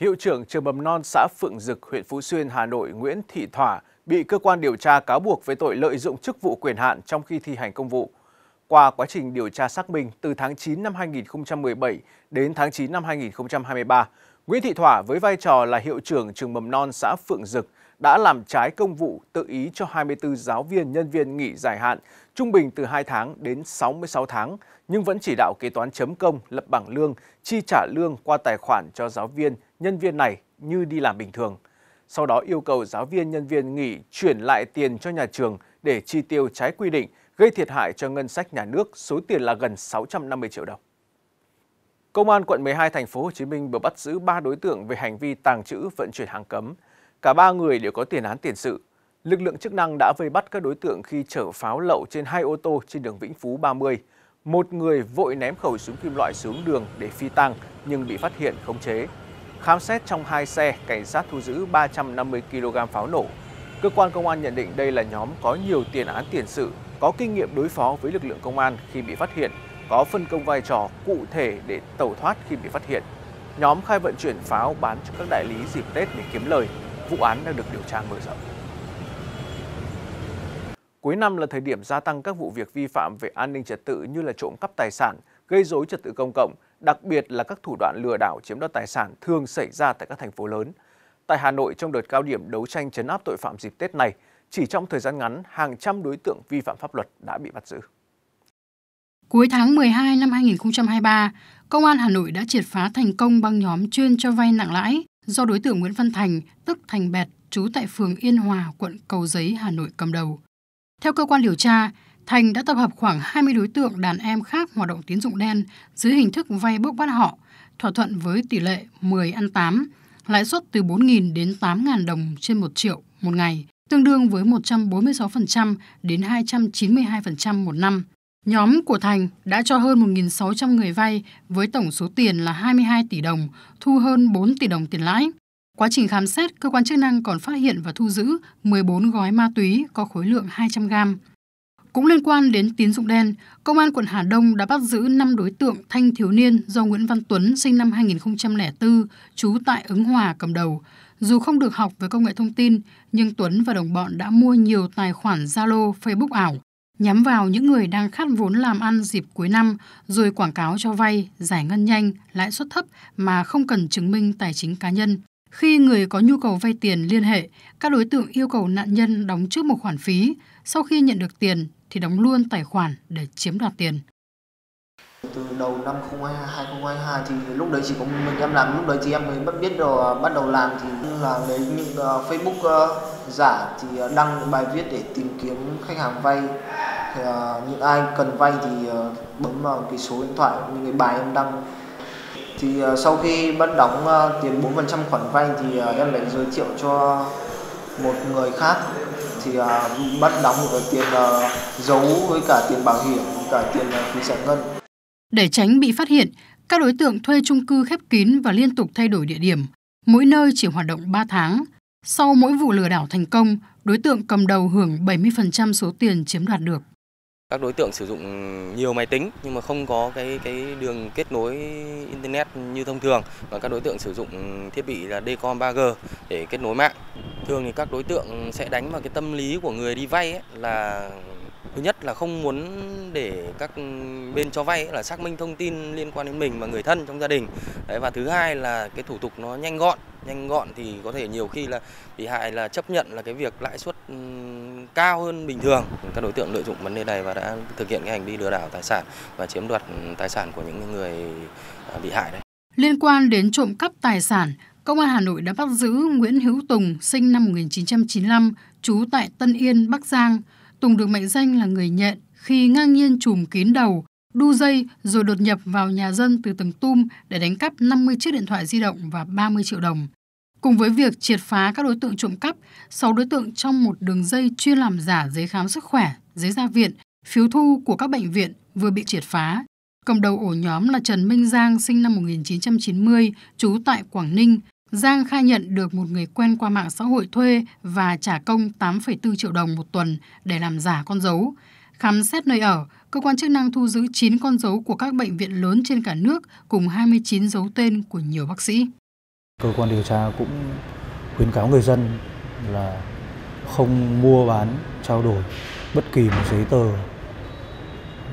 Hiệu trưởng trường mầm non xã Phượng Dực, huyện Phú Xuyên, Hà Nội Nguyễn Thị Thỏa bị cơ quan điều tra cáo buộc với tội lợi dụng chức vụ quyền hạn trong khi thi hành công vụ. Qua quá trình điều tra xác minh từ tháng 9 năm 2017 đến tháng 9 năm 2023, Nguyễn Thị Thỏa với vai trò là hiệu trưởng trường mầm non xã Phượng Dực đã làm trái công vụ tự ý cho 24 giáo viên nhân viên nghỉ dài hạn, trung bình từ 2 tháng đến 66 tháng, nhưng vẫn chỉ đạo kế toán chấm công, lập bảng lương, chi trả lương qua tài khoản cho giáo viên nhân viên này như đi làm bình thường. Sau đó yêu cầu giáo viên nhân viên nghỉ chuyển lại tiền cho nhà trường để chi tiêu trái quy định, gây thiệt hại cho ngân sách nhà nước số tiền là gần 650 triệu đồng. Công an quận 12 thành phố Hồ Chí Minh vừa bắt giữ 3 đối tượng về hành vi tàng trữ vận chuyển hàng cấm. Cả 3 người đều có tiền án tiền sự. Lực lượng chức năng đã vây bắt các đối tượng khi chở pháo lậu trên hai ô tô trên đường Vĩnh Phú 30. Một người vội ném khẩu súng kim loại xuống đường để phi tăng nhưng bị phát hiện khống chế. Khám xét trong hai xe, cảnh sát thu giữ 350 kg pháo nổ. Cơ quan công an nhận định đây là nhóm có nhiều tiền án tiền sự, có kinh nghiệm đối phó với lực lượng công an khi bị phát hiện, có phân công vai trò cụ thể để tẩu thoát khi bị phát hiện. Nhóm khai vận chuyển pháo bán cho các đại lý dịp Tết để kiếm lời. Vụ án đang được điều tra mở rộng. Cuối năm là thời điểm gia tăng các vụ việc vi phạm về an ninh trật tự như là trộm cắp tài sản, gây rối trật tự công cộng, đặc biệt là các thủ đoạn lừa đảo chiếm đoạt tài sản thường xảy ra tại các thành phố lớn. Tại Hà Nội, trong đợt cao điểm đấu tranh chấn áp tội phạm dịp Tết này, chỉ trong thời gian ngắn, hàng trăm đối tượng vi phạm pháp luật đã bị bắt giữ. Cuối tháng 12 năm 2023, Công an Hà Nội đã triệt phá thành công băng nhóm chuyên cho vay nặng lãi do đối tượng Nguyễn Văn Thành, tức Thành Bẹt, trú tại phường Yên Hòa, quận Cầu Giấy, Hà Nội cầm đầu. Theo cơ quan điều tra, Thành đã tập hợp khoảng 20 đối tượng đàn em khác hoạt động tín dụng đen dưới hình thức vay bốc bắt họ, thỏa thuận với tỷ lệ 10 ăn 8, lãi suất từ 4.000 đến 8.000 đồng trên 1 triệu một ngày, tương đương với 146% đến 292% một năm. Nhóm của Thành đã cho hơn 1.600 người vay với tổng số tiền là 22 tỷ đồng, thu hơn 4 tỷ đồng tiền lãi. Quá trình khám xét, cơ quan chức năng còn phát hiện và thu giữ 14 gói ma túy có khối lượng 200 gram. Cũng liên quan đến tín dụng đen, Công an quận Hà Đông đã bắt giữ 5 đối tượng thanh thiếu niên do Nguyễn Văn Tuấn sinh năm 2004, trú tại Ứng Hòa cầm đầu. Dù không được học về công nghệ thông tin, nhưng Tuấn và đồng bọn đã mua nhiều tài khoản Zalo, Facebook ảo, nhắm vào những người đang khát vốn làm ăn dịp cuối năm, rồi quảng cáo cho vay, giải ngân nhanh, lãi suất thấp mà không cần chứng minh tài chính cá nhân. Khi người có nhu cầu vay tiền liên hệ, các đối tượng yêu cầu nạn nhân đóng trước một khoản phí. Sau khi nhận được tiền, thì đóng luôn tài khoản để chiếm đoạt tiền. Từ đầu năm 2022, thì lúc đấy chỉ có mình em làm, lúc đấy thì em mới bắt biết rồi à, bắt đầu làm thì là lấy những à, Facebook à, giả thì đăng những bài viết để tìm kiếm khách hàng vay. Thì, những ai cần vay thì bấm vào cái số điện thoại những cái bài em đăng thì sau khi bắt đóng tiền 4% khoản vay thì em lại giới thiệu cho một người khác thì à, bắt đóng được tiền à, giấu với cả tiền bảo hiểm, cả tiền à, phí giải ngân. Để tránh bị phát hiện, các đối tượng thuê chung cư khép kín và liên tục thay đổi địa điểm, mỗi nơi chỉ hoạt động 3 tháng. Sau mỗi vụ lừa đảo thành công, đối tượng cầm đầu hưởng 70% số tiền chiếm đoạt được. Các đối tượng sử dụng nhiều máy tính nhưng mà không có cái cái đường kết nối internet như thông thường và các đối tượng sử dụng thiết bị là Decom 3G để kết nối mạng. Thường thì các đối tượng sẽ đánh vào cái tâm lý của người đi vay là thứ nhất là không muốn để các bên cho vay là xác minh thông tin liên quan đến mình và người thân trong gia đình đấy và thứ hai là cái thủ tục nó nhanh gọn nhanh gọn thì có thể nhiều khi là bị hại là chấp nhận là cái việc lãi suất ừ, cao hơn bình thường. Các đối tượng lợi dụng vấn đề này và đã thực hiện cái hành vi lừa đảo tài sản và chiếm đoạt tài sản của những người à, bị hại đấy. Liên quan đến trộm cắp tài sản, Công an Hà Nội đã bắt giữ Nguyễn Hữu Tùng, sinh năm 1995, trú tại Tân Yên, Bắc Giang. Tùng được mệnh danh là người nhện khi ngang nhiên trùm kín đầu, đu dây rồi đột nhập vào nhà dân từ tầng tum để đánh cắp 50 chiếc điện thoại di động và 30 triệu đồng. Cùng với việc triệt phá các đối tượng trộm cắp, 6 đối tượng trong một đường dây chuyên làm giả giấy khám sức khỏe, giấy ra viện, phiếu thu của các bệnh viện vừa bị triệt phá. Cầm đầu ổ nhóm là Trần Minh Giang sinh năm 1990, trú tại Quảng Ninh. Giang khai nhận được một người quen qua mạng xã hội thuê và trả công 8,4 triệu đồng một tuần để làm giả con dấu. Khám xét nơi ở, cơ quan chức năng thu giữ 9 con dấu của các bệnh viện lớn trên cả nước cùng 29 dấu tên của nhiều bác sĩ. Cơ quan điều tra cũng khuyến cáo người dân là không mua bán, trao đổi bất kỳ một giấy tờ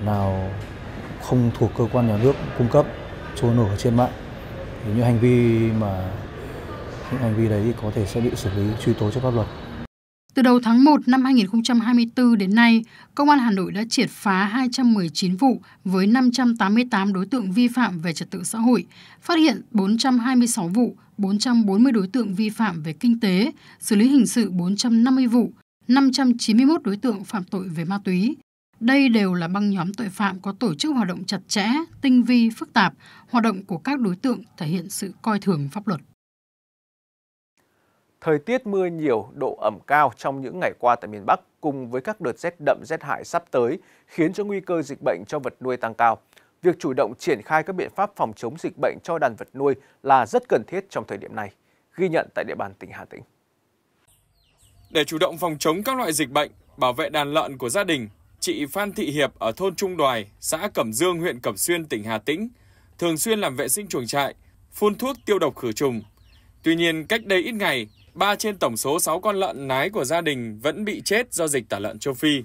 nào không thuộc cơ quan nhà nước cung cấp trôi nổi trên mạng. những hành vi mà những hành vi đấy thì có thể sẽ bị xử lý truy tố trước pháp luật. Từ đầu tháng 1 năm 2024 đến nay, Công an Hà Nội đã triệt phá 219 vụ với 588 đối tượng vi phạm về trật tự xã hội, phát hiện 426 vụ, 440 đối tượng vi phạm về kinh tế, xử lý hình sự 450 vụ, 591 đối tượng phạm tội về ma túy. Đây đều là băng nhóm tội phạm có tổ chức hoạt động chặt chẽ, tinh vi, phức tạp, hoạt động của các đối tượng thể hiện sự coi thường pháp luật. Thời tiết mưa nhiều, độ ẩm cao trong những ngày qua tại miền Bắc cùng với các đợt rét đậm rét hại sắp tới khiến cho nguy cơ dịch bệnh cho vật nuôi tăng cao. Việc chủ động triển khai các biện pháp phòng chống dịch bệnh cho đàn vật nuôi là rất cần thiết trong thời điểm này, ghi nhận tại địa bàn tỉnh Hà Tĩnh. Để chủ động phòng chống các loại dịch bệnh, bảo vệ đàn lợn của gia đình, chị Phan Thị Hiệp ở thôn Trung Đoài, xã Cẩm Dương, huyện Cẩm Xuyên, tỉnh Hà Tĩnh, thường xuyên làm vệ sinh chuồng trại, phun thuốc tiêu độc khử trùng. Tuy nhiên, cách đây ít ngày, 3 trên tổng số 6 con lợn nái của gia đình vẫn bị chết do dịch tả lợn châu Phi.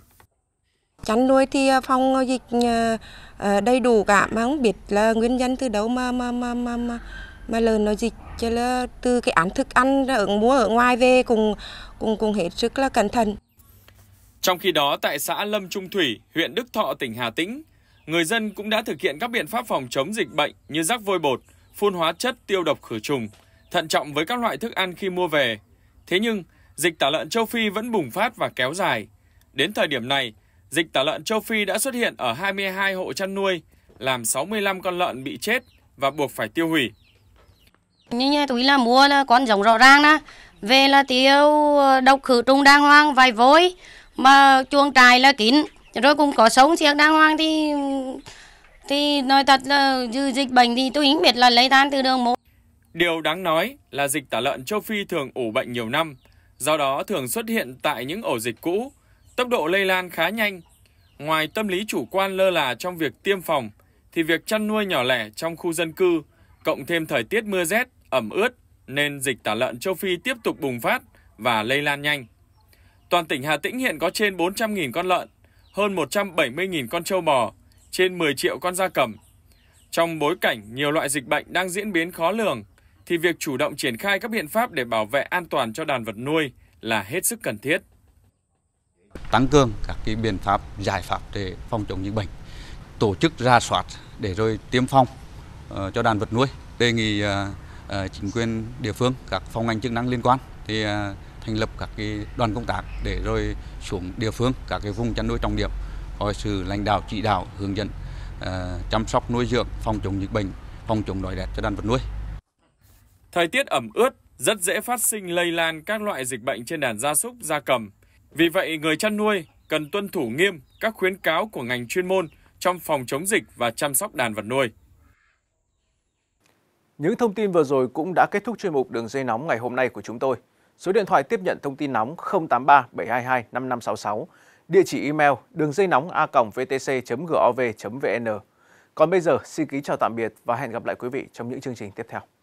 Chăn nuôi thì à, phòng dịch à, à, đầy đủ cả mà không biết là nguyên nhân từ đâu mà mà mà mà mà, mà lợn nó dịch cho là từ cái án thức ăn ở mua ở ngoài về cùng cùng cùng hết sức là cẩn thận. Trong khi đó tại xã Lâm Trung Thủy, huyện Đức Thọ, tỉnh Hà Tĩnh, người dân cũng đã thực hiện các biện pháp phòng chống dịch bệnh như rắc vôi bột, phun hóa chất tiêu độc khử trùng, thận trọng với các loại thức ăn khi mua về. Thế nhưng, dịch tả lợn châu Phi vẫn bùng phát và kéo dài. Đến thời điểm này, dịch tả lợn châu Phi đã xuất hiện ở 22 hộ chăn nuôi, làm 65 con lợn bị chết và buộc phải tiêu hủy. Như nhà tôi là mua là con giống rõ ràng đó, về là tiêu ờ, độc khử trùng đang hoang vài vối, mà chuồng trại là kín, rồi cũng có sống siếc đang hoang thì thì nói thật là dư dịch bệnh thì tôi không biết là lấy tan từ đường mồm. Điều đáng nói là dịch tả lợn châu Phi thường ủ bệnh nhiều năm, do đó thường xuất hiện tại những ổ dịch cũ, tốc độ lây lan khá nhanh. Ngoài tâm lý chủ quan lơ là trong việc tiêm phòng, thì việc chăn nuôi nhỏ lẻ trong khu dân cư, cộng thêm thời tiết mưa rét, ẩm ướt, nên dịch tả lợn châu Phi tiếp tục bùng phát và lây lan nhanh. Toàn tỉnh Hà Tĩnh hiện có trên 400.000 con lợn, hơn 170.000 con trâu bò, trên 10 triệu con da cầm. Trong bối cảnh nhiều loại dịch bệnh đang diễn biến khó lường, thì việc chủ động triển khai các biện pháp để bảo vệ an toàn cho đàn vật nuôi là hết sức cần thiết. Tăng cường các cái biện pháp giải pháp để phòng chống dịch bệnh, tổ chức ra soát để rồi tiêm phòng uh, cho đàn vật nuôi. Đề nghị uh, uh, chính quyền địa phương, các phòng ngành chức năng liên quan thì uh, thành lập các cái đoàn công tác để rồi xuống địa phương các cái vùng chăn nuôi trọng điểm có sự lãnh đạo chỉ đạo hướng dẫn uh, chăm sóc nuôi dưỡng phòng chống dịch bệnh phòng chống đói rét cho đàn vật nuôi Thời tiết ẩm ướt rất dễ phát sinh lây lan các loại dịch bệnh trên đàn gia súc, gia cầm. Vì vậy, người chăn nuôi cần tuân thủ nghiêm các khuyến cáo của ngành chuyên môn trong phòng chống dịch và chăm sóc đàn vật nuôi. Những thông tin vừa rồi cũng đã kết thúc chuyên mục Đường dây nóng ngày hôm nay của chúng tôi. Số điện thoại tiếp nhận thông tin nóng 083 722 5566, địa chỉ email đường dây nóng a.vtc.gov.vn. Còn bây giờ, xin kính chào tạm biệt và hẹn gặp lại quý vị trong những chương trình tiếp theo.